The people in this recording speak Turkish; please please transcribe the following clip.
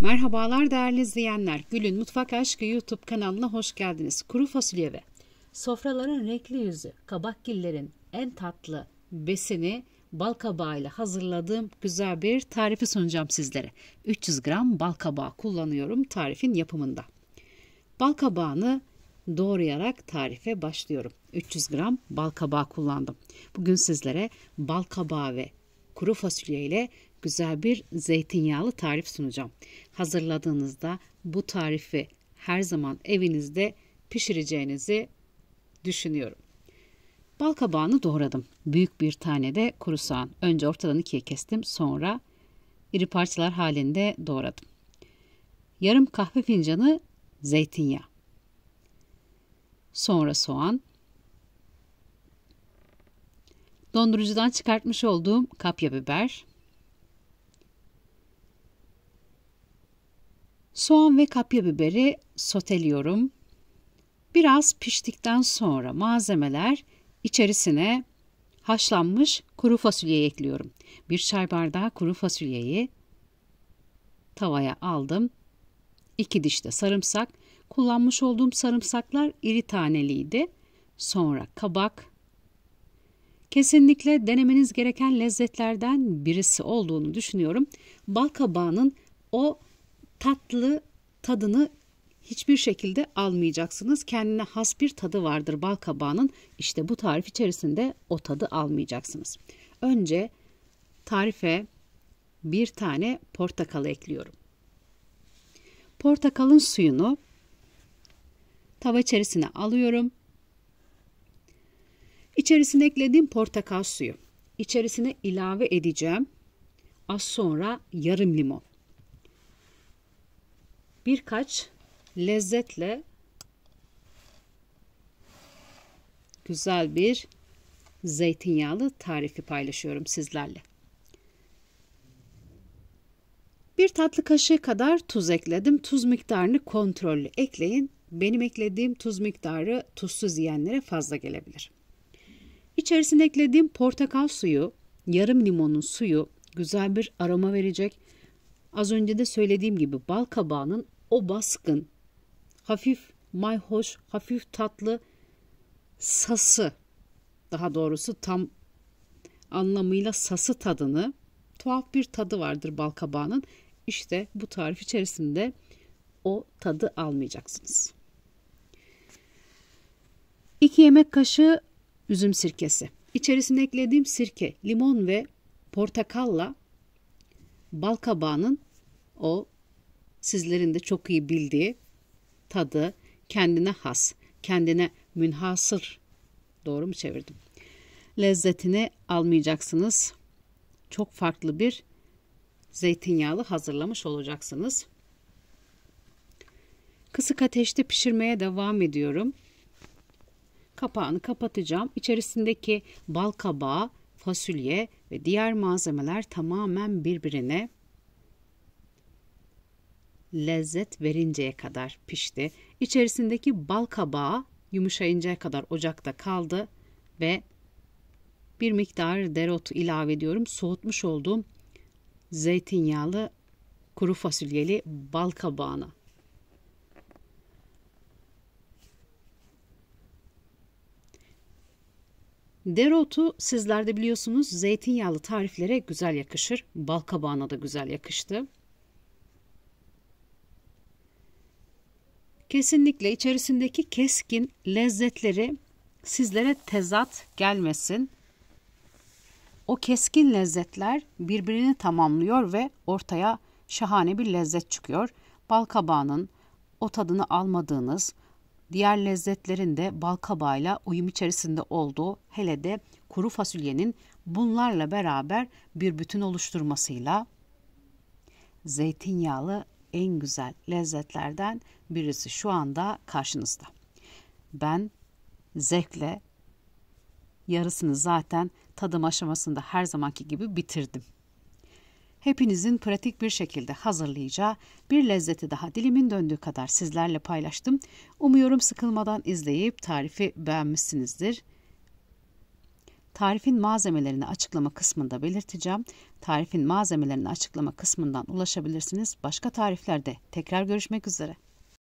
Merhabalar değerli izleyenler. Gül'ün Mutfak Aşkı YouTube kanalına hoş geldiniz. Kuru fasulye ve sofraların renkli yüzü, kabakgillerin en tatlı besini bal kabağıyla hazırladığım güzel bir tarifi sunacağım sizlere. 300 gram bal kabağı kullanıyorum tarifin yapımında. Bal kabağını doğrayarak tarife başlıyorum. 300 gram bal kabağı kullandım. Bugün sizlere bal kabağı ve kuru fasulye ile güzel bir zeytinyağlı tarif sunacağım. Hazırladığınızda bu tarifi her zaman evinizde pişireceğinizi düşünüyorum. Bal kabağını doğradım. Büyük bir tane de kuru soğan. Önce ortadan ikiye kestim sonra iri parçalar halinde doğradım. Yarım kahve fincanı zeytinyağı. Sonra soğan. Dondurucudan çıkartmış olduğum kapya biber. Soğan ve kapya biberi soteliyorum. Biraz piştikten sonra malzemeler içerisine haşlanmış kuru fasulyeyi ekliyorum. Bir çay bardağı kuru fasulyeyi tavaya aldım. İki diş de sarımsak. Kullanmış olduğum sarımsaklar iri taneliydi. Sonra kabak. Kesinlikle denemeniz gereken lezzetlerden birisi olduğunu düşünüyorum. Bal kabağının o tatlı tadını hiçbir şekilde almayacaksınız. Kendine has bir tadı vardır bal kabağının. İşte bu tarif içerisinde o tadı almayacaksınız. Önce tarife bir tane portakal ekliyorum. Portakalın suyunu tava içerisine alıyorum. İçerisine eklediğim portakal suyu. İçerisine ilave edeceğim az sonra yarım limon birkaç lezzetle güzel bir zeytinyağlı tarifi paylaşıyorum sizlerle. Bir tatlı kaşığı kadar tuz ekledim. Tuz miktarını kontrollü ekleyin. Benim eklediğim tuz miktarı tuzsuz yiyenlere fazla gelebilir. İçerisine eklediğim portakal suyu, yarım limonun suyu güzel bir aroma verecek. Az önce de söylediğim gibi bal kabağının o baskın, hafif mayhoş, hafif tatlı sası, daha doğrusu tam anlamıyla sası tadını, tuhaf bir tadı vardır bal kabağının. İşte bu tarif içerisinde o tadı almayacaksınız. 2 yemek kaşığı üzüm sirkesi. İçerisine eklediğim sirke, limon ve portakalla bal kabağının o sizlerin de çok iyi bildiği tadı kendine has, kendine münhasır. Doğru mu çevirdim? Lezzetini almayacaksınız. Çok farklı bir zeytinyağlı hazırlamış olacaksınız. Kısık ateşte pişirmeye devam ediyorum. Kapağını kapatacağım. İçerisindeki bal kabağı, fasulye ve diğer malzemeler tamamen birbirine lezzet verinceye kadar pişti. İçerisindeki bal kabağı yumuşayıncaya kadar ocakta kaldı ve bir miktar dereotu ilave ediyorum. Soğutmuş olduğum zeytinyağlı kuru fasulyeli bal kabağına. Dereotu sizler de biliyorsunuz zeytinyağlı tariflere güzel yakışır. Bal kabağına da güzel yakıştı. Kesinlikle içerisindeki keskin lezzetleri sizlere tezat gelmesin. O keskin lezzetler birbirini tamamlıyor ve ortaya şahane bir lezzet çıkıyor. Balkabağının o tadını almadığınız, diğer lezzetlerin de balkabağıyla uyum içerisinde olduğu, hele de kuru fasulyenin bunlarla beraber bir bütün oluşturmasıyla zeytinyağlı en güzel lezzetlerden birisi şu anda karşınızda. Ben zevkle yarısını zaten tadım aşamasında her zamanki gibi bitirdim. Hepinizin pratik bir şekilde hazırlayacağı bir lezzeti daha dilimin döndüğü kadar sizlerle paylaştım. Umuyorum sıkılmadan izleyip tarifi beğenmişsinizdir. Tarifin malzemelerini açıklama kısmında belirteceğim. Tarifin malzemelerini açıklama kısmından ulaşabilirsiniz. Başka tariflerde tekrar görüşmek üzere.